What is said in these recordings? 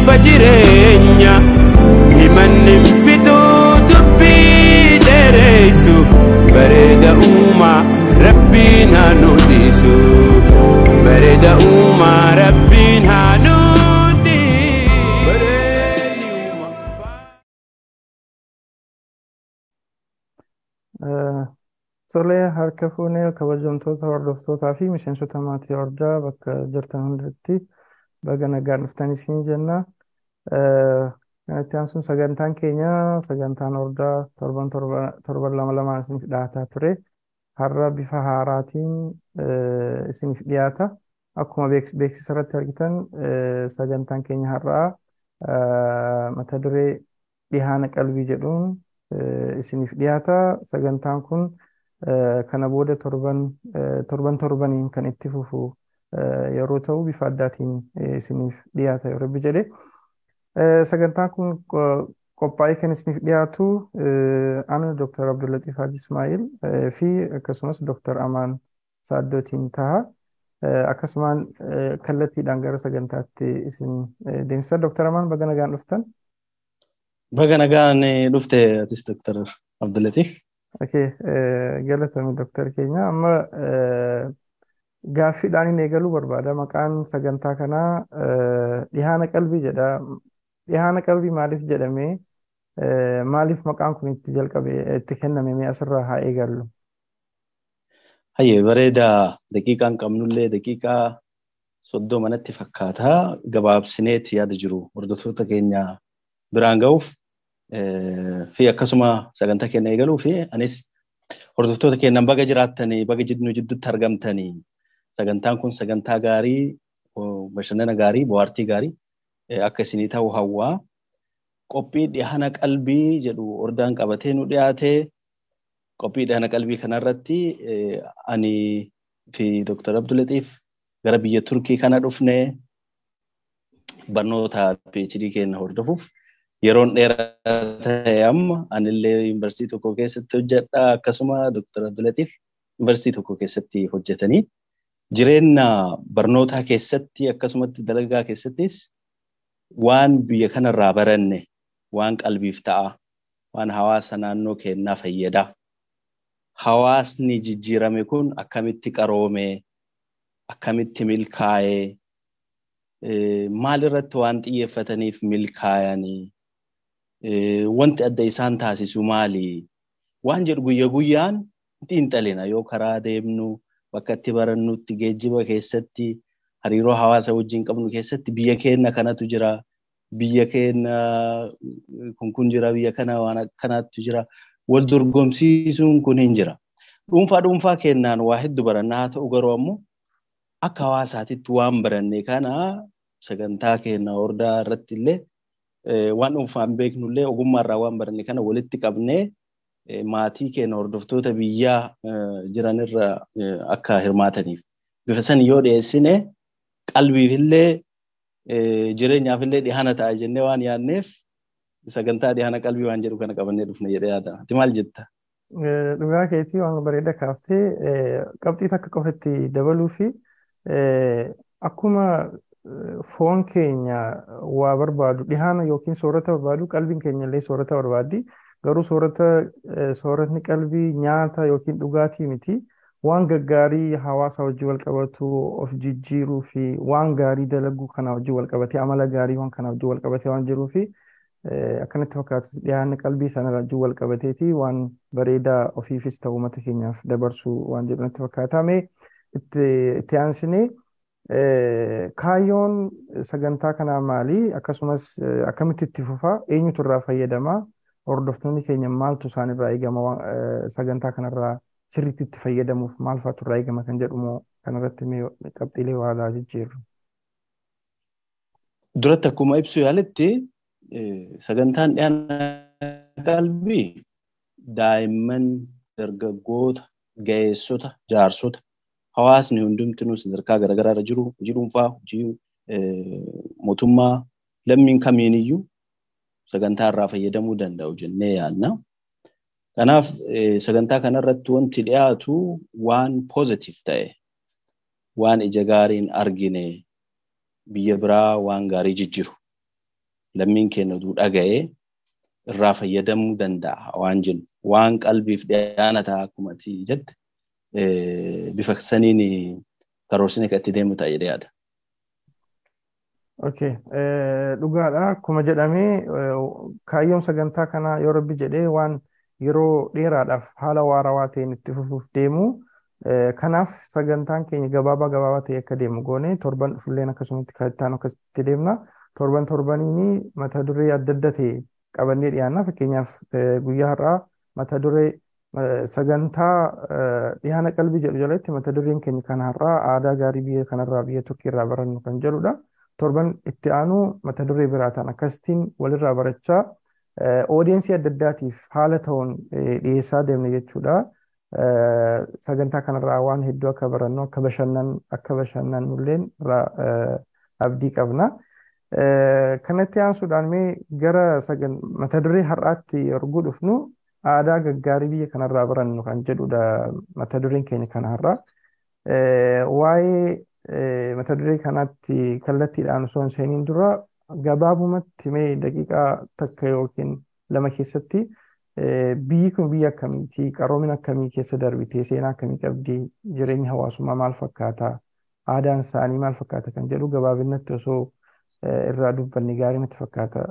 solee jireenya himanni fituu dubbii harka fuunee kabajamtoota hordoftootaa fi miseensota maatii hordaa bakka jirtan hundatti Baga nagaan dhuftan ishiin jenna. Kanattaan sun sagantaan keenya sagantaan hordaa torban torban lama lamaan isiniif dhaataa ture. Har'a bifa haaraatiin isinif dhiyaata. Akkuma beeksisa irratti argitan sagantaan keenya har'aa mata duree dhihaana qalbii jedhuun isiniif dhiyaata. Sagantaan kun kana booda torban torbaniin kan itti yeroo ta'u bifa addaatiin isiniif dhiyaata yoo rabbi jedhe. Sagantaan kun qophaa'ee kan isiniif dhiyaatu ana Dr. Abdullaxiif Haji Ismaa'il fi akkasumas Dr. Amaan Saaddootiin ta'a. Akkasumaan kallattiidhaan gara sagantaatti isin deemsisa. Dr. Amaan baga nagaan dhuftan. Baga nagaan dhufte atis Dr. Abdullaxiif. Galatame Dr. keenya amma Gaaffiidhaan hin eegaluu barbaada. Maqaan sagantaa kanaa eh, dhihaana qalbii jedha. Dhihaana qalbii maaliif jedhamee eh, maaliif maqaan kun itti jalqabe itti kenname mee asirraa haa eegallu. Hayyee bareeda daqiiqaan qabnullee daqiiqaa soddoo manatti fakkaata gabaabsineeti yaada jiru hordoftoota keenya biraan ga'uuf eh, fi akkasuma sagantaa keenya eegaluu anis hordoftoota keenyaan baga jiraattanii baga jidduu jidduutti argamtanii sagantaan kun sagantaa gaarii bashannana gaarii bohaartii gaarii akka isinii ta'u hawwaa qophii dhihana qalbii jedhu ordaan qabatee nu dhiyaate qophii dhihana qalbii kanarratti ani fi Dr. Abdulatiif gara biyya Turkii kana dhufne barnoota PhD keenya hordofuuf yeroon dheeraa ta'e amma anillee yuunivarsiitii tokko keessatti hojjedha akkasuma yuunivarsiitii tokko keessatti hojjetanii jireenya barnootaa keessatti akkasumatti dalagaa keessattis waan biyya kanarraa baranne waan qalbiif ta'a waan hawaasa naannoo kennaa fayyada hawaasni jijjiirame kun akkamitti qaroome akkamitti milkaa'ee maal irratti waan xiyyeeffataniif milkaa'anii e, wanti adda isaan taasisu maali waan jedhu guyya guyyaan xiinxalina yoo karaa deemnu. bakka itti barannutti geejjiba keessatti hariiroo hawaasa wajjin qabnu keessatti biyya keenya kanatu jira biyya keenya kun jira biyya kana waan jira wal dorgomsiisuun kun hin jira dhuunfaa dhuunfaa kennaan waa hedduu barannaa haa ta'u garuu ammoo akka hawaasaatitti waan barannee kana sagantaa keenya hordaa irratti illee eh, waan dhuunfaan beeknullee ogummaa irraa waan baranne kana walitti qabnee Eh, maatii keenya hordoftoota biyyaa eh, jiranirra eh, akka hirmaataniif. Bifa san yoo dhiyeessine qalbiifillee jireenyaafillee dhihaana ta'a jenne waan yaadneef sagantaa dhihaana qalbii waan jedhu kana qabannee dhufne jedhee yaada. Ati maal Dhugaa keetii waan bareeda kaaftee qabxiita akka qofa itti dabaluufi akkuma foon keenya waa barbaadu dhihaana yookiin soorata barbaadu qalbiin keenya soorata barbaaddi. Garuu eh, sooratni qalbii nyaata yookiin dhugaatii miti. Waan gaggaarii hawaasa wajjin wal of jijjiiruu fi waan gaarii dalaguu kana wajjin wal amala gaarii waan kana wajjin wal qabatee waan jiruu fi eh, akkanatti fakkaatu dhiyaanni qalbii sana wajjin wal qabatee fi waan bareedaa ofiifis ta'u uummata keenyaaf dabarsuu waan jedhu natti fakkaatame itti aansinee eh, kaayyoon sagantaa kanaa maali akkasumas akkamitti itti fufaa eenyutu irraa fayyadamaa hordoftoonni keenya maaltu isaan irraa eegama eh, sagantaa kanarraa sirriitti itti fayyadamuuf maal faatu irraa eegama kan jedhumoo kanarratti qabxiilee waa laajijjiirru. Duratti akkuma ibsu yaaletti eh, sagantaan dhiyaana qalbii daa'imman dargaggoota ga'eessota jaarsota hawaasni hundumtinuu sadarkaa garaagaraa jiru hojii dhuunfaa hojii eh, mootummaa lammiin kamiiniyyuu sagantaa irraa fayyadamuu danda'u jennee yaadna. Kanaaf e, sagantaa kanarratti wanti dhiyaatu waan pozitif ta'e waan ija gaariin argine biyya biraa waan gaarii jijjiru lammiin keenya duu dhaga'ee irraa fayyadamuu danda'a waan jennu waan qalbiif dhiyaana ta'a jette bifa saniin karoorsini kan itti deemu ta'ee yaada. Okay. Eh, Dhugaadha. Akkuma ah, jedhamee eh, kaayyoon sagantaa kanaa yoo rabbi jedhee waan yeroo dheeraadhaaf haala waarawaa ta'een itti fufuuf deemu. Eh, Kanaaf sagantaan keenya gabaabaa gabaabaa ta'e akka deemu goone torban fulleen akkasumatti kaattaan akkasitti deemna. Torban torbaniin mata duree adda adda ta'e qabannee dhiyaanna. Fakkeenyaaf guyyaa har'aa mata duree sagantaa dhiyaana qalbii jedhu jalatti mata dureen keenya kan har'aa aadaa gaarii biyya kanarraa biyya Turkiirraa barannu kan jedhudha. torban itti aanuu mata duree biraataan akkasitiin walirraa barachaa oodiyensii eh, adda addaatiif haala ta'uun eh, dhiyeessaa deemne jechuudha. Eh, sagantaa kanarraa waan hedduu akka barannu akka bashannan akka bashannanulleen abdii qabna. Kanatti aansuudhaan mee gara mata duree har'aatti erguu dhufnu aadaa gaggaarii biyya kanarraa barannu kan jedhudha mata dureen keenya kana har'aa. Waa'ee mata duree kanaatti kallattiidhaan osoo hin seeniin dura gabaabumatti mee daqiiqaa takka yookiin lama keessatti biyyi kun biyya akkamiiti qaroomin akkamii keessa darbite seenaa akkamii qabdi jireenya hawaasummaa maal fakkaata aadaan isaanii maal fakkaata kan jedhu gabaabinatti osoo irraa dubbanni gaarii natti fakkaata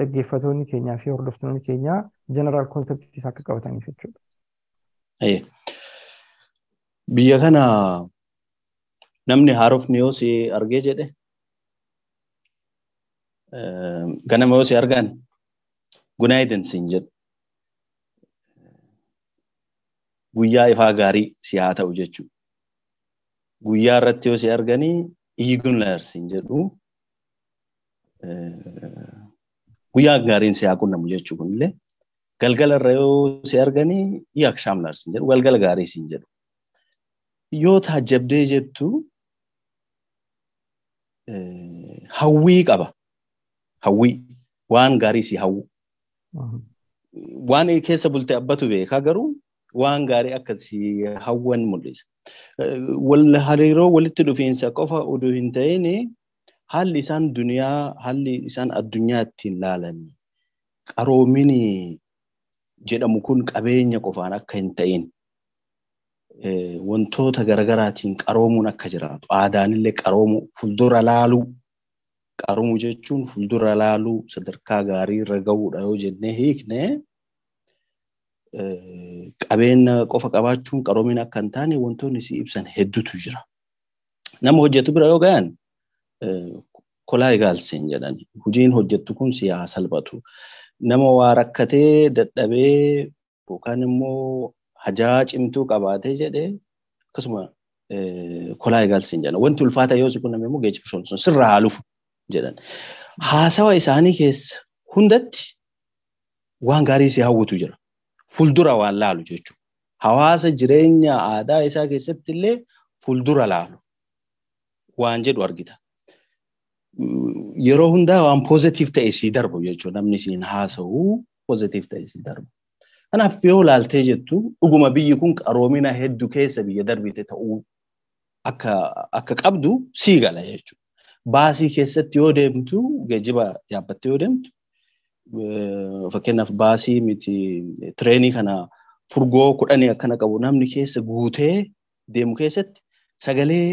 dhaggeeffatoonni keenyaa fi hordoftoonni keenyaa jeneraal konseptii akka qabataniif jechuudha. Biyya kana namni haarofni yoo si argee jedhe ganama ehm, yoo si argan gunaayidan siin jedhu guyyaa ifaa gaarii si haa ta'u jechuudha. Guyyaa irratti yoo si arganii iigunar siin jedhu ehm, guyyaa gaariin si haa qunnamu jechuun kunillee galgala irra yoo si arganii yakshaamnar siin jedhu galgala gaarii siin jedhu. Yoo taajabdee jettu hawwii qaba. Hawwii waan gaarii si hawwu. Waan keessa bulte abbatu beekaa garuu waan gaarii akkasii hawwan mul'isa. hariiroo walitti dhufiinsa qofa oduu hin ta'in haalli isaan isaan addunyaa ittiin laalan qaroomin jedhamu kun qabeenya qofaan akka hin ta'in wantoota garagaraatiin qaroomuun akka jiraatu aadaanillee qaroomuu fuuldura laaluu qaroomuu jechuun fuuldura laaluu sadarkaa gaarii irra gahuudha yoo jennee hiikne qabeenya qofa qabaachuun qaroomiin akka hin taane wantoonni si ibsan hedduutu jira. Nama hojjetu bira yoo gahan kolaa igaalseen jedhan hojiin kun si haa nama waa rakkatee dadhabee yookaan immoo hajaa cimtuu qabaatee jedhee akkasuma kolaa eegaalsiin jedhan. Wanti ulfaata yoo si kunname immoo geejjiba soorisuun sirraa haa lufu jedhan. Haasawa isaanii keessa hundatti waan gaarii si hawwatu jira. Fuuldura waan laalu jechuudha. Hawaasa jireenya aadaa isaa keessatti illee fuuldura laalu waan jedhu argita. Mm, yeroo hundaa waan poozitiif ta'e sii darbu jechuudha. Namni siin haasa'u poozitiif ta'e sii darbu. Kanaaf yoo laaltee jettu dhuguma biyyi kun qaroomina hedduu keessa biyya darbite ta'uu akka qabdu sii gala jechuudha. Baasii keessatti yoo deemtu geejiba yaabbattee yoo deemtu fakkeenyaaf baasii miti tireenii kana furgoo kudhanii akkana qabu namni keessa guutee deemu keessatti sagalee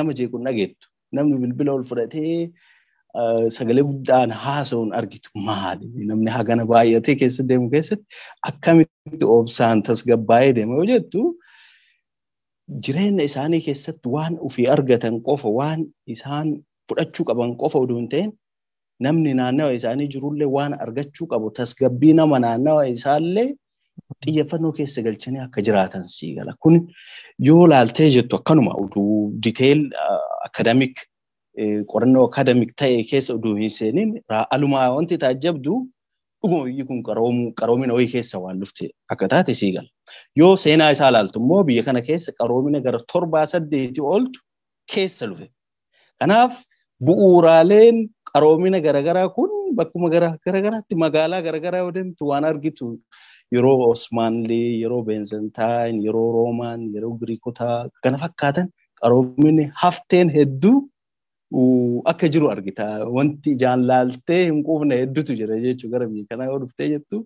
nama jeequ dhageettu namni bilbila ol fudhatee sagalee guddaan haasa'uun argitu maali? Namni hagana baay'atee keessa deemu keessatti akkamitti obsaan tasgabbaa'ee deema yoo jettu jireenya isaanii keessatti waan ofii argatan qofa waan isaan fudhachuu qaban qofa oduu hin ta'in namni naannawa isaanii jirullee waan argachuu qabu tasgabbii nama naannawa isaallee xiyyeeffannoo keessa galchanii akka jiraatan si gala. Kun yoo laaltee jettu akkanuma oduu diteeyil uh, akadamik qorannoo akadamik ta'e keessa utuu hin seeniin alumaa wanti taajabdu dhuguma biyyi kun qaroomina wayii keessa waan dhufte akka taate siigala. Yoo seenaa isaa ilaaltu immoo biyya kana keessa qaroomina gara torbaa saddeetii ooltu keessa dhufe. Kanaaf bu'uuraaleen qaroomina garagaraa kun bakkuma garagaraatti magaalaa garagaraa yoo deemtu waan argitu yeroo Osmaanlee, yeroo Beenzentaan, yeroo Roomaan, yeroo Giriikotaa kana fakkaatan qaroominni hafteen hedduu akka jiru argita. Wanti jaallaltee hin quufne hedduutu jira jechuudha. Gara biyya kanaa yoo dhuftee jettu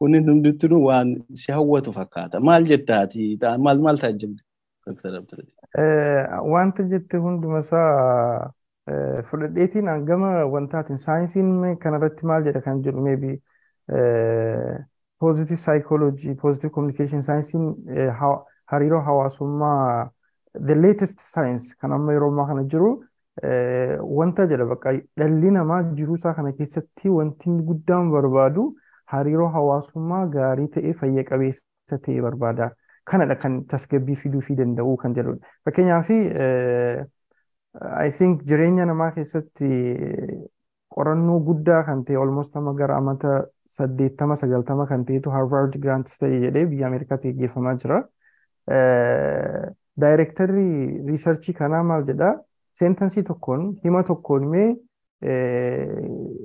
kunniin hundittuu waan si hawwatu fakkaata. Maal jettaati? Maal maal taajjabde? Eh, Wanta jette hundumasaa eh, fudhadheetiin hangama wantaatiin saayinsiin kanarratti maal jedha kan jedhu meebi eh, positive psychology, positive communication saayinsiin hariiroo hawaasummaa the latest science kan amma yeroo ammaa kana jiru. wanta jedha baqa dhalli namaa jiruusaa kana keessatti wanti guddaan barbaadu hariiroo hawaasummaa gaarii ta'e e fayya qabeessa ta'e barbaada. E Kanadha kan tasgabbii fiduu fi danda'u kan jedhudha. Fakkeenyaaf I think jireenya namaa keessatti qorannoo guddaa kan ta'e almost amma gara amata saddeettama sagaltama kan ta'etu e Harvard Grants ta'e jedhee biyya Ameerikaatti gaggeeffamaa jira. Daayirektarri riisarchii kanaa maal jedhaa? seentansii tokkoon hima tokkoon mee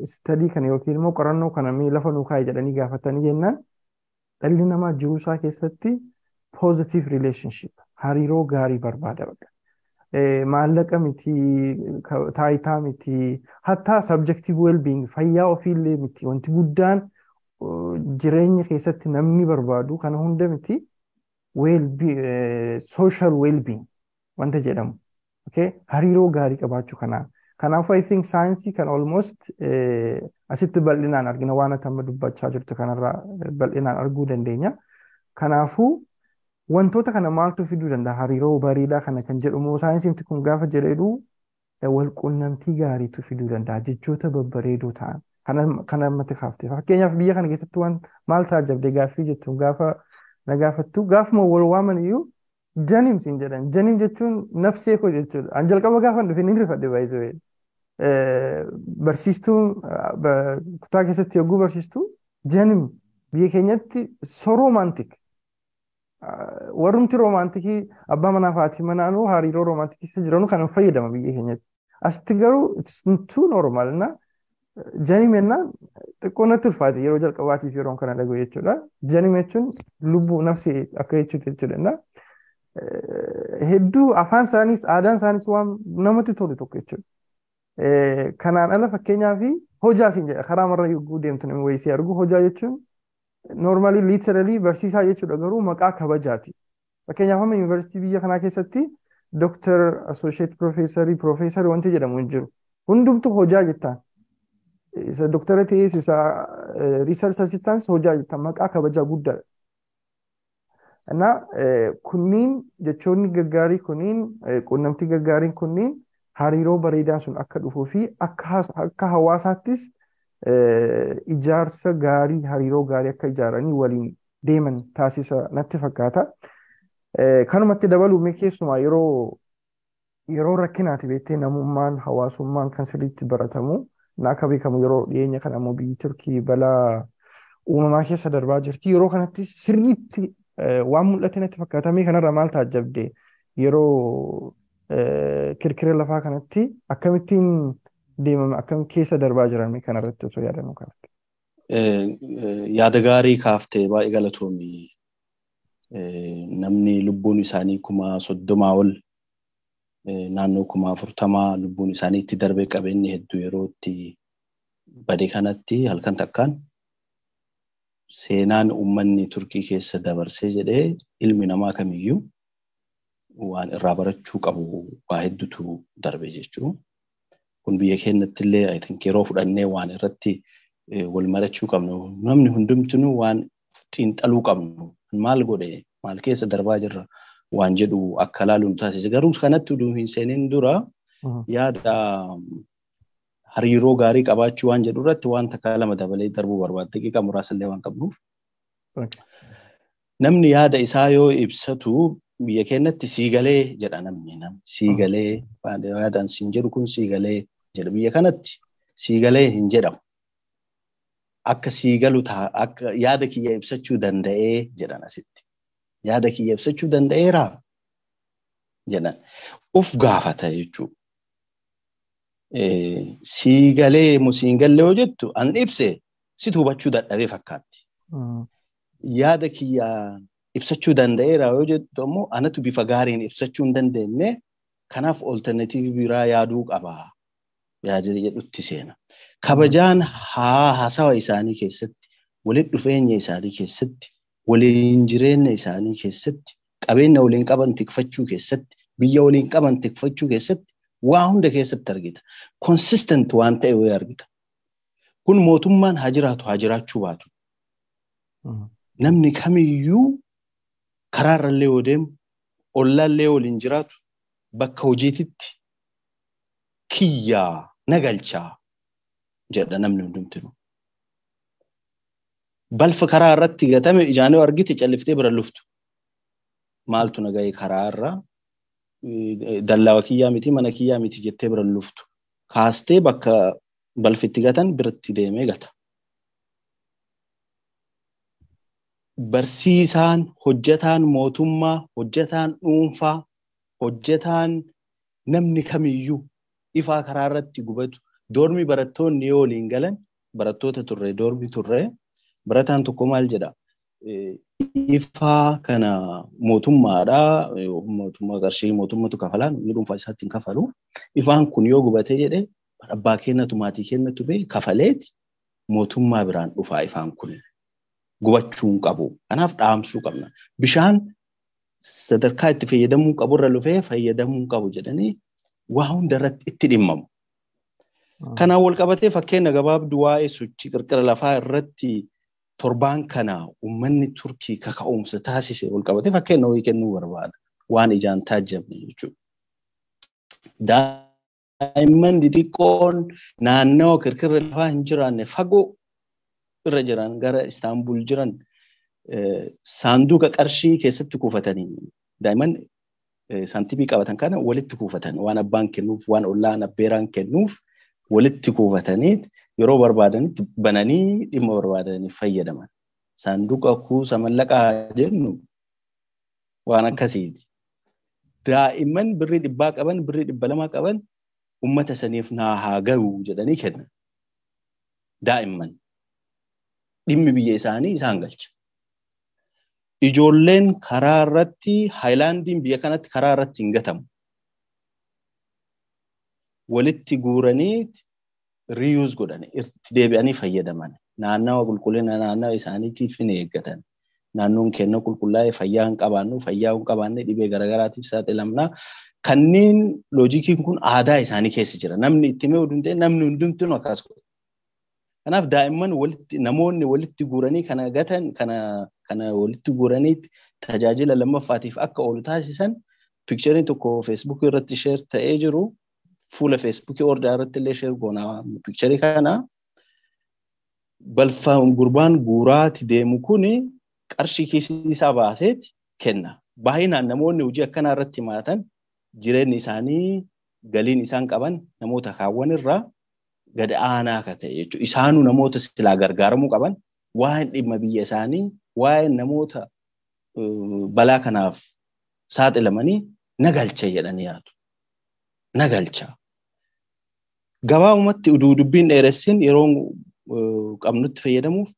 istadii kana yookiin immoo qorannoo kana mee lafa nuu kaa'e jedhanii gaafatanii jennaan dhalli namaa jiruu isaa keessatti positive relationship hariiroo gaarii barbaada bakka. Maallaqa miti, taayitaa miti, hatta subjective well-being fayyaa ofiillee miti wanti guddaan jireenya keessatti namni barbaadu kana hunda miti social well-being wanta jedhamu. okay, hariiroo gaarii qabaachuu kanaa. Kanaafuu think saayinsii kan almost eh, asitti bal'inaan argina waan ati amma dubbachaa jirtu kanarraa bal'inaan arguu dandeenya. Kanaafuu wantoota kana maaltu fiduu danda'a hariiroo bariidhaa kana kan jedhamu saayinsiin kun gaafa jedhedhu eh, wal quunnamtii gaariitu fiduu danda'a jechoota babbareedoo ta'an kana ammatti kaafte. Fakkeenyaaf biyya kana keessatti waan maal taajabdee gaaffii jettu gaafa na gaafattu gaafuma wal waaman iyyuu Janiimsiin jedhan. Janiim jechuun nafsee koo jechuudha. An jalqaba gaafa dhufe ni rifadhe baay'isee. Barsiistuun kutaa keessatti yogguu barsiistuu janiim biyya keenyatti so roomaantik. Warrumti roomaantikii abbaa manaa fi haati manaanuu hariiroo roomaantikii jiranu kan fayyadama biyya keenyatti. Asitti garuu tuu normaal na janiim jennaan xiqqoo natti ulfaate yeroo jalqabaatiif yeroo kana dhagahu jechuudha. Janiim jechuun lubbuu nafsee akka jechuutti jechuudha. hedduu afaan isaaniis aadaan isaaniis waan namatti tolu tokko jechuudha. Eh, kanaan ala fakkeenyaaf hojaa siin jedha karaa marra yogguu deemtu namni wayisee argu hojaa jechuun noormaalii liiteralii barsiisaa jechuudha garuu maqaa kabajaati. Fakkeenyaaf amma yuunivarsiitii biyya kanaa keessatti dooktar asooshiyet piroofeesarii piroofeesarii wanti jedhamu hin jiru. Hundumtu hojaa jettaan. Isa dooktara isa eh, riisarch asistaans hojaa jettaan maqaa kabajaa guddaadha. እና jechoonni gaggaarii kunniin quunnamtii gaggaariin kunniin hariiroo bareedaa sun akka dhufuu fi akka hawaasaattis ijaarsa gaarii hariiroo gaarii akka ijaaranii waliin deeman taasisa natti fakkaata. Kanumatti keessumaa yeroo yeroo rakkinaati namummaan hawaasummaan kan sirriitti baratamu na akka beekamu yeroo dhiyeenya kan ammoo biyyi Turkii balaa uumamaa keessa darbaa jirti yeroo kanatti sirriitti waan mul'atanitti fakkaatamii kanarra maal taajjabde yeroo kirkira lafaa kanatti akkamittiin deemame akkam keessa darbaa jiran kanarratti osoo yaadannu kanatti. Yaada gaarii kaaftee baay'ee galatoomi. Namni lubbuun isaanii kuma soddomaa ol naannoo kuma afurtamaa lubbuun isaanii itti darbee qabeenya hedduu yerootti itti badee kanatti halkan takkaan seenaan uummanni turkii keessa dabarsee jedhee ilmi namaa kamiyyuu waan irraa barachuu qabu waa hedduutu darbe jechuu Kun biyya keenyatti illee yeroo fudhannee waan irratti eh, wal marachuu qabnu namni hundumtinuu waan xiinxaluu qabnu maal godhe maal keessa darbaa jirra waan jedhu akka ilaalu nu taasise garuu kanatti hin dura yaada hariiroo gaarii qabaachuu waan jedhu irratti waan takka lama dabalee darbuu barbaada. Daqiiqaa muraasa illee waan qabnuuf. Namni yaada isaa yoo ibsatu biyya keenyatti siigalee jedha namni siigalee yaadaan siin jedhu kun siigalee jedha biyya kanatti siigalee hin jedhamu. Akka siigalu akka yaada kiyya ibsachuu danda'ee jedhan asitti. Yaada kiyya ibsachuu danda'eeraa jedhan of gaafata jechuudha. Eh, sii galee moo siin yoo jettu an ibse sit hubachuu dadhabee fakkaatti. Mm. Yaada kiyya ibsachuu danda'eera yoo jettu ammoo anatu bifa gaariin ibsachuu hin dandeenye kanaaf olterneetiivii biraa yaaduu qabaa yaadanii jedhutti seena. Kabajaan haasawa isaanii keessatti waliin dhufeenya isaanii keessatti waliin jireenya isaanii keessatti qabeenya waliin qaban tikfachuu keessatti biyya waliin qaban tikfachuu keessatti waa hunda keessatti argita. Konsistent waan ta'e wayii argita. Kun mootummaan haa jiraatu haa jiraachuu baatu. Hmm. Namni kamiyyuu karaarrallee yoo deemu, ollaallee waliin jiraatu, bakka hojiititti kiyyaa na galchaa jedha namni hundumtinuu. Balfa karaa irratti gatame ijaanee argite calliftee bira luftu. Maaltu nagaye karaa irraa dallaa kiyyaa miti mana kiyyaa miti jettee bira luftu kaastee bakka balfitti gatan biratti deemee gata. Barsiisaan hojjetaan mootummaa hojjetaan dhuunfaa hojjetaan namni kamiyyuu ifaa karaa irratti gubatu doormi barattoonni yoo waliin galan barattoota turre doormi turre barataan tokko maal jedha ifaa kana mootummaadhaa mootummaa qarshii mootummatu kafalaan inni dhuunfaa isaatti hin kafalu. Ifaan kun yoo gubate jedhe abbaa kennatu maatii kennatu bee kafaleeti mootummaa biraan dhufaa ifaan kun gubachuu hin qabu. Kanaaf dhaamsuu qabna. Bishaan sadarkaa itti fayyadamuu irra lufee fayyadamuu qabu jedhanii waa hundarratti itti dhimmamu. Ah. Kanaan wal qabatee fakkeenya gabaabduu waa'ee sochii qirqira lafaa irratti. torbaan kana uummanni turkii kaka'umsa taasise ol qabate fakkeenya horii kennuu barbaada waan ijaan taajjabne jechuudha. Daa'imman xixiqqoon naannawa kirkirri lafaa hin jiraanne fagoo irra jiran gara Istaanbul jiran eh, saanduqa qarshii keessatti kuufatanii daa'imman eh, saantibii qabatan kana walitti kuufatan waan abbaan kennuuf waan ollaan abbeeraan kennuuf walitti kuufatanii yeroo barbaadanitti bananii dhimma barbaadaniif fayyadaman. Saanduqa kuusa mallaqaa jennu waan akkasiiti. Daa'imman birrii dhibbaa qaban, birrii dhibba lamaa qaban uummata saniif naa haa jedhanii kennan. Daa'imman dhimmi biyya isaanii isaan galcha. Ijoolleen karaa irratti haayilaandiin biyya kanatti karaa irratti hin gatamu. Walitti guuraniiti. riyuus godhan itti deebi'anii fayyadaman naannawa qulqullina naannawa isaaniitiif hin eeggatan naannoon keenya qulqullaa'ee fayyaa hin qabaannu fayyaa qabaanne dhibee garagaraatiif saaxilamnaa. Kanneen loojikiin kun aadaa isaanii keessa jira. Namni itti himee hundumtee namni hundumtuu akkas godha. Kanaaf daa'imman namoonni walitti guuranii kana gatan kana walitti guuraniitti tajaajila lammaffaatiif akka olu taasisan piikcharii tokko feesbuukii irratti sheer ta'ee jiru fuula feesbuukii ordaa irratti illee sheer goonaa piikcharii e kana balfa gurbaan guuraati deemu kun qarshii kiisii isaa baaseeti kenna. Baay'inaan namoonni hojii akkanaa irratti himatan jireenyi isaanii galiin isaan qaban namoota kaawwan gad aanaa akka ta'e jechuudha. Isaanuu namoota silaa gargaaramuu qaban waa'een dhimma biyya isaanii waa'een namoota eh, balaa kanaaf saaxilamanii na galchee jedhanii yaadu. nagalcha. Gabaabumatti uduu dubbiin dheeressiin yeroo e, qabnutti fayyadamuuf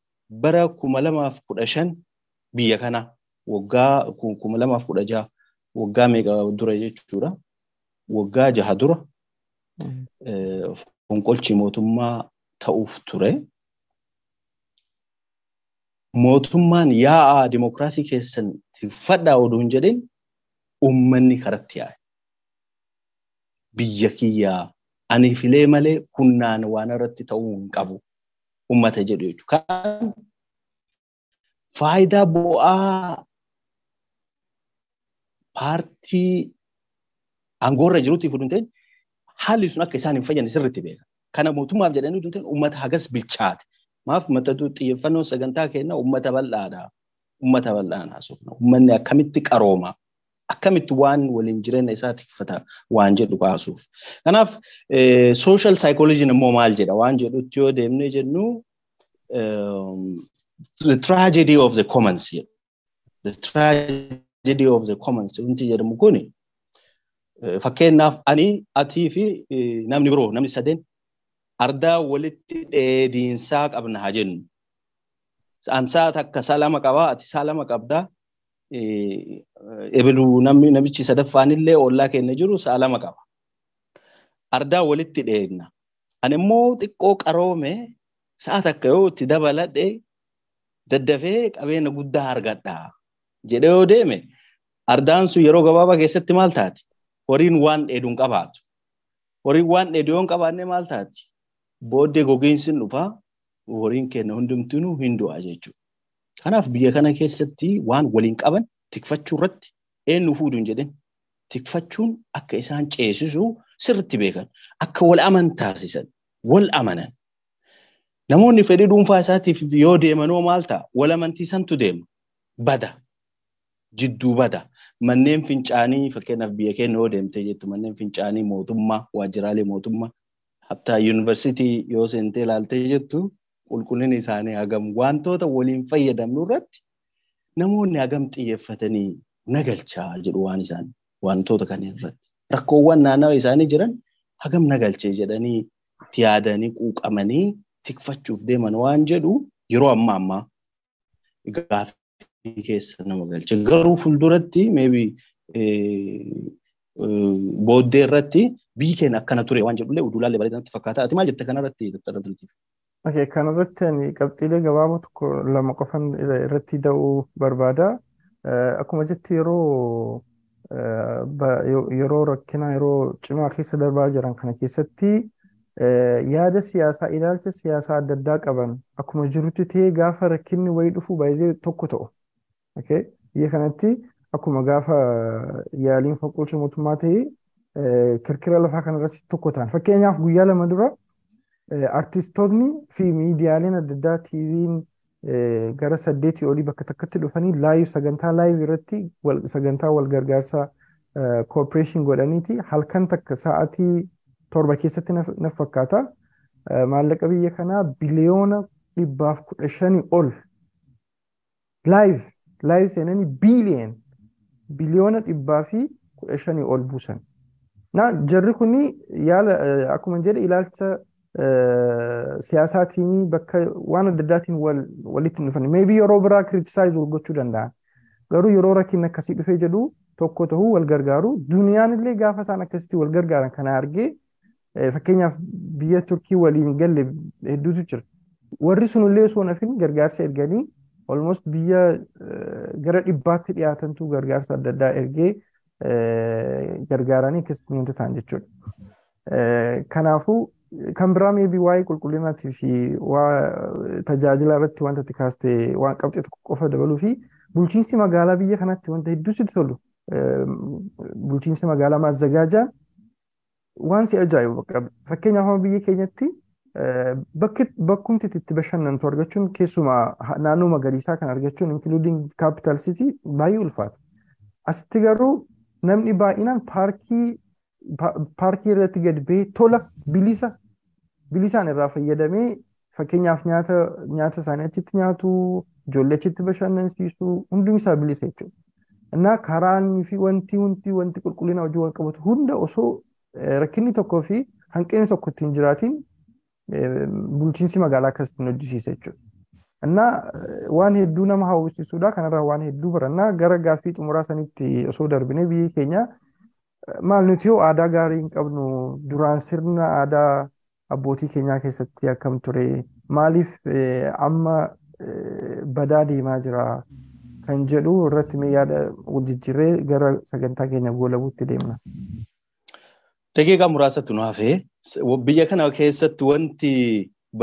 bara kuma lamaaf kudha shan biyya kana waggaa kuma lamaaf waggaa meeqa dura jechuudha. Waggaa jaha dura mm. e, fonqolchi mootummaa ta'uuf ture. Mootummaan yaa'aa dimookiraasii keessatti fadhaa oduun jedheen uummanni karatti yaa'e. biyya kiyyaa aniifilee malee kunnaan waan irratti ta'uu hin qabu uummata jedhu jechuudha. faayidaa bu'aa paartii aangoorra jirutti haalli sun akka isaan hin fayyanne sirriitti beeka. Kana mootummaaf jedhanii fudhu uummata hagas bilchaate. Maaf maddatu xiyyeeffannoon sagantaa kennaa uummata bal'aadha. Uummata bal'aan akkamitti qarooma? akkamitti waan waliin jireenya isaa tikfata waan jedhu kaasuuf. Kanaaf eh, social psychology immoo maal jedha waan jedhutti yoo deemnee jennu eh, the tragedy of the commons the tragedy of the commons wanti jedhamu kun eh, fakkeenyaaf ani atii namni biroo namni sadeen ardaa walitti dheediinsaa qabna haa jennu. Ansaan takka saa lama qabaa ati saa lama qabdaa. Eh, eh, ebiluu namichi sadaffaan illee ollaa keenya jiru sa'a lama qaba. Ardaa walitti dheedna. Ani immoo xiqqoo qaroome sa'a takka yoo itti dabaladhe daddafee qabeenya guddaa argadha jedhee yoo deeme ardaan sun yeroo gabaabaa keessatti maal taati? Horiin waan dheedu hin qabaatu. Horiin waan dheedu yoo hin qabaanne maal taati? Booddee gogiinsi hin dhufaa horiin keenya hundumtinuu hin jechuudha. Kanaaf biyya kana keessatti waan waliin qaban tikfachuu irratti eenyu fuuduun jedheen tikfachuun akka isaan ceesisuu sirritti beekan akka wal aman taasisan wal amanan. Namoonni fedhii dhuunfaa isaatiif yoo deemanoo maal ta'a? Wal amantii santu deema. Bada. Jidduu bada. Manneen fincaanii fakkeenyaaf biyya keenya yoo deemtee jettu manneen fincaanii mootummaa, waajjiraalee mootummaa, hattaa yuunivarsiitii yoo seentee ilaaltee jettu qulqullina isaanii hagam wantoota waliin fayyadamnu irratti namoonni hagam xiyyeeffatanii nagalchaa jedhu waan isaan wantoota kanneen irratti rakkoowwan naannawa isaanii jiran hagam nagalchee jedhanii itti yaadanii quuqamanii tikfachuuf deeman waan jedhu yeroo ammaa ammaa gaaffii keessa nama galche garuu fulduratti meebii. Eh, eh, booddee irratti biyyi keenya akkana ture waan jedhullee udulaallee bareedaan itti fakkaata. Ati maal jette kanarratti? Ok kan irratti ani qabxiilee gabaabaa lama qofan irratti da'uu barbaada. Eh, akkuma jirti yeroo eh, yeroo yeroo cimaa keessa darbaa jiran kana keessatti eh, yaada siyaasaa ilaalcha siyaasaa adda addaa qaban akkuma jirutti ta'ee gaafa rakkinni wayii dhufu baay'ee tokko ta'u. Biyya kanatti akkuma gaafa yaaliin faqqoolcha mootummaa ta'e kirkira lafaa kanarratti tokko ta'an. Fakkeenyaaf guyyaa lama dura Artistoonni fi miidiyaaleen adda addaa tiiviin gara saddeetii olii bakka takkatti dhufanii laayiv sagantaa laayiv irratti sagantaa wal gargaarsaa kooppireeshin godhaniiti halkan takka sa'atii torba keessatti na fakkaata maallaqa biyya kanaa biliyoona dhibbaaf kudha shanii ol laayiv laayiv seenanii biiliyeen biliyoona dhibbaa fi kudha shanii ol buusan. Na jarri kuni yaala akkuma jedhe ilaalcha siyaasaatiin bakka waan adda addaatiin walitti hin dhufanne. Meebii yeroo biraa kiritisaayiz gochuu danda'an. Garuu yeroo rakkin akkasii dhufee jedhu tokko ta'uu wal gargaaru. Duniyaan illee gaafa isaan akkasitti wal gargaaran kana argee fakkeenyaaf biyya Turkii waliin galle hedduutu jira. Warri sunillee gargaarsa erganii biyya gara dhibbaatti dhiyaatantu gargaarsa adda addaa ergee gargaaranii jechuudha. Kanaafuu kan biraa meebii waa'ee qulqullinaati fi tajaajila irratti wanta itti kaaste waan qabxe tokko qofa dabaluu fi bulchiinsi magaalaa biyya kanatti wanta hedduutti tolu bulchiinsi magaalaa maazzagaajaa waan si ajaa'ibu qaba. Fakkeenyaaf biyya keenyatti bakkumti itti bashannantu argachuun keessumaa naannoo magariisaa kan argachuun inkluuding kaapital sitii baay'ee ulfaata. Asitti garuu namni baay'inaan paarkii paarkii irratti gad bahee tola bilisa bilii isaan irraa fayyadamee fakkeenyaaf nyaata nyaata isaanii achitti nyaatu ijoollee achitti bashannansiisu hundumisaa bilisa jechuudha. Innaa karaan fi wanti wanti qulqullina hojii wal qabatu hunda osoo eh, rakkinni tokkoo fi hanqinni tokko ittiin jiraatiin eh, bulchiinsi magaalaa akkasitti hojjisiisa jechuudha. እና eh, waan hedduu nama hawwisiisuudha kanarraa waan hedduu barannaa gara gaaffii xumuraa sanitti osoo darbine biyya keenya maal nuti yoo aadaa gaarii hin qabnu duraan sirna aadaa abbootii keenyaa keessatti akkam ture maaliif amma badaa deemaa jira kan jedhu irratti mee yaada gara sagantaa keenya goolabuutti deemna. Dageegaa muraasatti nu biyya kana keessatti wanti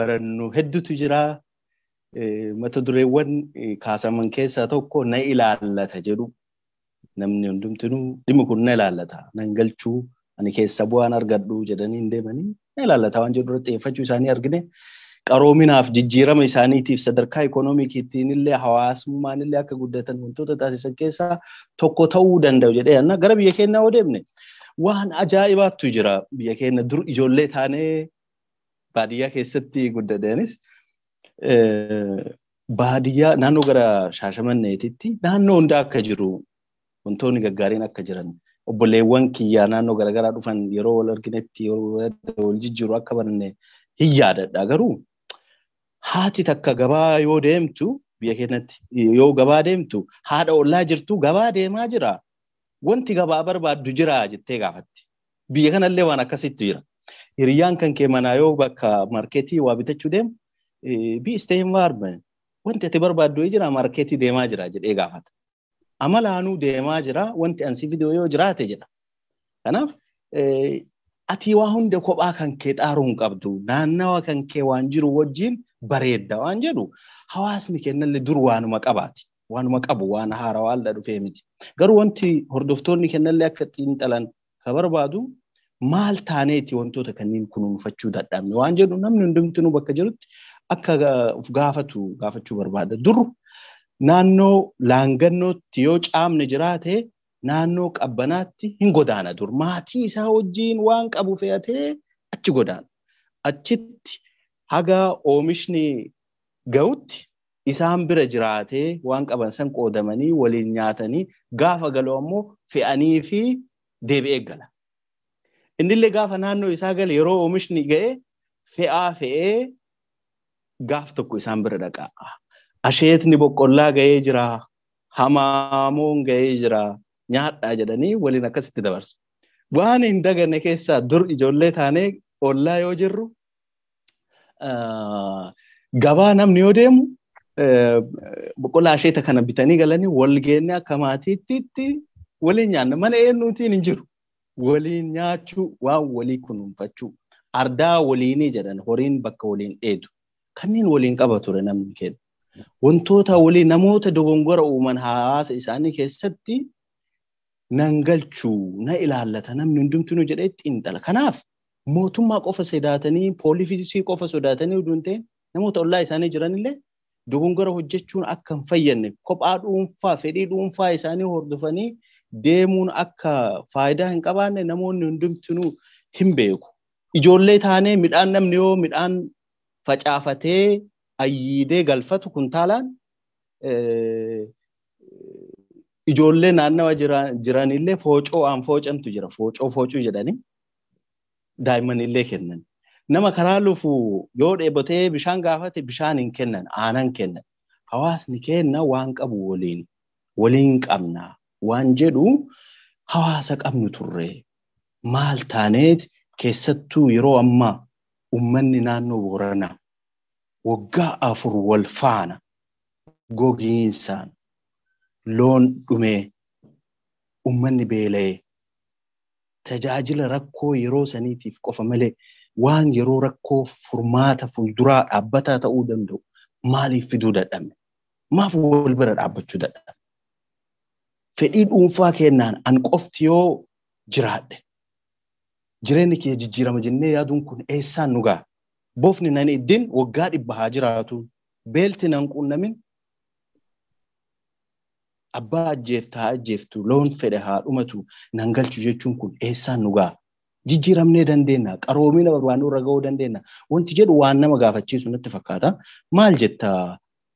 barannu hedduutu jira. Mata dureewwan kaasaman keessaa tokko na ilaallata jedhu namni hundumtinuu dhimmi kun na ilaallata nan galchuu ani keessa bu'aan argadhu jedhanii hin deemanii ilaallata waan jedhu irratti xiyyeeffachuu isaanii argine qaroominaaf jijjiirama isaaniitiif sadarkaa ikonoomikiitiin illee hawaasummaan illee akka guddatan wantoota taasisan keessaa tokko ta'uu danda'u jedhee anna gara biyya keenyaa yoo deemne waan ajaa'ibaattu jira biyya keenya dur ijoollee taanee baadiyyaa keessatti guddatenis baadiyyaa naannoo gara shaashamanneetitti naannoo hundaa akka jiru wantoonni gaggaariin akka jiran obboleewwan kiyya naannoo garaagaraa dhufan yeroo wal arginetti yeroo wal jijjiiru akka baranne hin yaadadha. haati takka gabaa yoo deemtu biyya keenyatti yoo gabaa deemtu haadha ollaa jirtu gabaa deemaa jira. Wanti gabaa barbaaddu jira jettee gaafatti. Biyya kanallee waan akkasitti jira. Hiriyyaan kan kee manaa yoo bakka maarkeetii waa bitachuu deemu eh, bi'istee hin waarme wanti ati barbaaddu jira maarkeetii deemaa jira jedhee gaafata. amalaanuu deemaa jira wanti ansi viidiyoo yoo jiraate jedha. Kanaaf eh, ati waa hunda kophaa kan kee xaaruu hin qabdu naannawa kan kee waan jiru wajjin bareedda waan jedhu hawaasni kennallee dur waanuma qabaati. Waanuma qabu waan haarawaa dhufee miti. Garuu wanti hordoftoonni kennallee akka ittiin xalan ka barbaadu maal taaneeti wantoota kanneen kunuunfachuu dadhabne waan jedhu namni hundumtuu bakka jirutti akka of gaafatu gaafachuu barbaada. Dur naannoo laangannootti yoo caamne jiraate naannoo qabbanaatti hin godaana dur maatii isaa wajjiin waan qabu fe'atee achi godaana. Achitti haga oomishni ga'utti isaan bira jiraatee waan qaban san qoodamanii waliin nyaatanii gaafa galu ammoo fe'anii fi deebi'ee gala. Innillee gaafa naannoo isaa gale yeroo oomishni ga'e fe'aa fe'ee gaaf tokko isaan bira dhaqaa'a. asheetni boqqollaa ga'ee jiraa hamaamuun ga'ee jiraa nyaadhaa jedhanii waliin akkasitti dabarsu. Waan hin daganne keessaa dur ijoollee taanee ollaa yoo jirru gabaa namni yoo deemu boqollaa asheeta kana bitanii galanii wal geenne akka maatiitti waliin nyaanna mana eenyuutiin hin jiru waliin nyaachuu waan walii kunuunfachuu ardaa waliinii jedhan horiin bakka waliin dheedu kanneen waliin qaba ture namni kenna. wantoota walii namoota dogongora uuman hawaasa isaanii keessatti nan galchuu na ilaallata namni hundumtinu jedhee ittiin dhala. Kanaaf mootummaa qofa sodaatanii poolisii qofa sodaatanii utuu hin ta'in namoota ollaa isaanii jiranillee dogongora hojjechuun akka hin fayyadne kophaa dhuunfaa fedhii dhuunfaa isaanii hordofanii deemuun akka faayidaa hin qabaanne namoonni hundumtuu hin beeku. Ijoollee taanee midhaan namni yoo midhaan facaafatee ayyiidee galfatu kuntaalaan ijoollee naannawa jiranillee foocoo aan foocantu jira foocoo foocuu jedhanii daa'immanillee kennan. Nama karaa lufu yoo dheebotee bishaan gaafate bishaan hin kennan aanan kennan hawaasni kenna waan qabu waliin waliin qabna waan jedhu hawaasa qabnu turre maal taaneet keessattuu yeroo ammaa uummanni naannoo booranaa. waggaa afur wal faana gogiinsaan loon dhumee ummanni beela'ee tajaajila rakkoo yeroo saniitiif qofa malee waan yeroo rakkoo furmaata fulduraa dhaabbataa ta'uu danda'u maaliif fiduu dadhamne Maaf wal bira dhaabbachuu dadhabne? Fedhii dhuunfaa kennaan an qofti yoo jiraadhe jireenyi kee jijjiirama jennee yaaduun kun eessaan nu ga'a? bofni nan iddin waggaa dhibba haa jiraatu beelti nan qunnamin abbaa ajjeeftu haa ajjeeftu loon fedhe haa nan galchu jechuun kun eessaan nu ga'a jijjiiramnee dandeenya qaroomina waan nurra ga'uu dandeenya wanti jedhu waan nama gaafachiisu natti fakkaata maal jettaa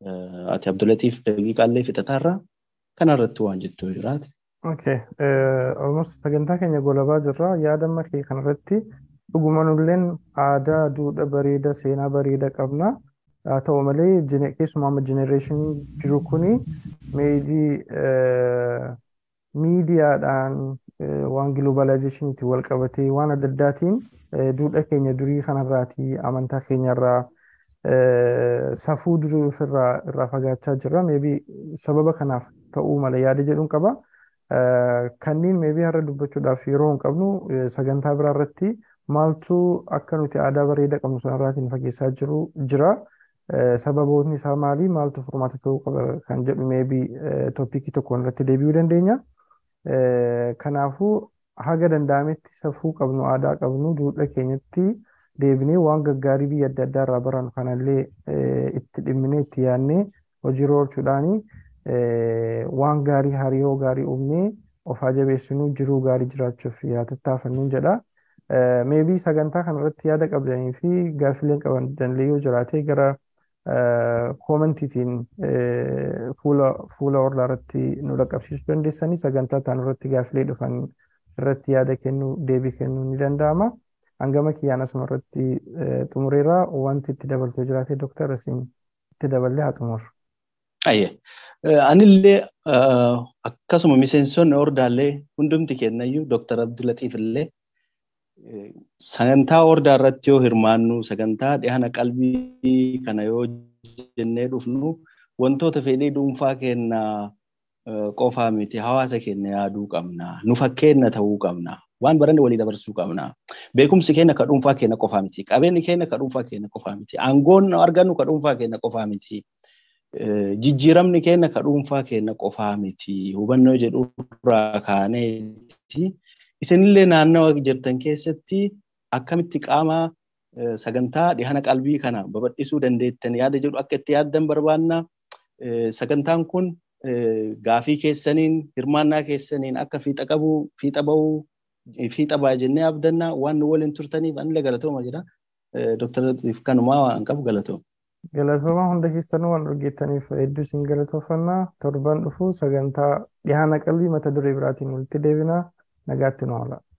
eh, ati abdulatiif daqiiqaallee fixataarraa kanarratti waan jettu jiraate. Okay, eh, almost sagantaa keenya golabaa jirra yaadamma kee kanarratti. Dhugumanulleen aadaa, duudhaa bareedaa, seenaa bareedaa qabna. Haa ta'u malee keessumaa amma jenereeshinii jiru kuni miidiyaadhaan waan giloobaalaayizeeshiniitiin wal qabatee waan adda addaatiin duudhaa keenya durii kanarraatii amantaa keenyarraa safuu durii ofirraa irraa jira jirra. Sababa kanaaf ta'uu mala yaada jedhuun qaba. Kanneen har'a dubbachuudhaaf yeroo hin qabnu sagantaa biraa irratti. maaltu akka nuti aadaa bareedaa qabnu sanarraatiin fageessaa jiru jira. Eh, Sababoonni isaa maali? Maaltu furmaata ta'uu qaba kan jedhu meebii eh, tooppikii tokkoon irratti deebi'uu dandeenya. Eh, Kanaafuu haga danda'ametti safuu qabnu aadaa qabnu duudhaa keenyatti deebinee waan gaggaarii biyya adda addaa irraa barannu kanallee itti dhimminee itti yaadnee hojiirra oolchuudhaani waan gaarii hariiroo gaarii uumnee of haa jabeessinuu jiruu gaarii jiraachuuf yaa tattaafannuu jedha. meebii sagantaa kanarratti yaada qabdanii fi qaban qabdanilee yoo jiraate gara koomentiitiin fuula orlaa irratti nu dhaqqabsiisuu dandeessanii sagantaa kanarratti gaaffilee dhufan irratti yaada kennuu deebii kennuu ni danda'ama. Hangama kiyyaan asuma irratti xumureera wanti itti dabaltee jiraate doktara siin itti daballee haa xumuru. Ayye anillee akkasuma miseensoonni ordaallee hundumti kennayyuu doktara Abdulatiif illee Sagantaa hordaa irratti yoo hirmaannu sagantaa dhihaana qalbii kana yoo jennee dhufnu wantoota fedhii dhuunfaa kennaa qofaa miti hawaasa keenya yaaduu qabna. nufa kenna ta'uu qabna. Waan baranne walii dabarsuu qabna. Beekumsi keenya kan dhuunfaa keenya qofaa miti. Qabeenyi keenya kan dhuunfaa kenna qofaa miti. Aangoon argannu kan dhuunfaa keenya qofaa miti. Jijjiiramni keenya kan dhuunfaa keenya qofaa miti. Hubannoo jedhu irraa kaaneeti. Isinillee naannawa jirtan keessatti akkamitti qaama e, sagantaa dhihana qalbii kana babal'isuu dandeettan yaada jedhu akka itti yaaddan barbaanna. E, sagantaan kun e, gaafii keessaniin hirmaannaa keessaniin akka fiixa qabu fiixa ba'u fiixa ba'a jennee abdanna waan nu waliin turtaniif anillee galatooma jedha. Dooktar Latiif kanumaa waan qabu galatooma. Galatooma hunda keessanuu waan dhorgeettaniif hedduu isin galatoofannaa. Torban dhufu sagantaa dhihaana qalbii mata duree biraatiin walitti deebinaa. na gatineau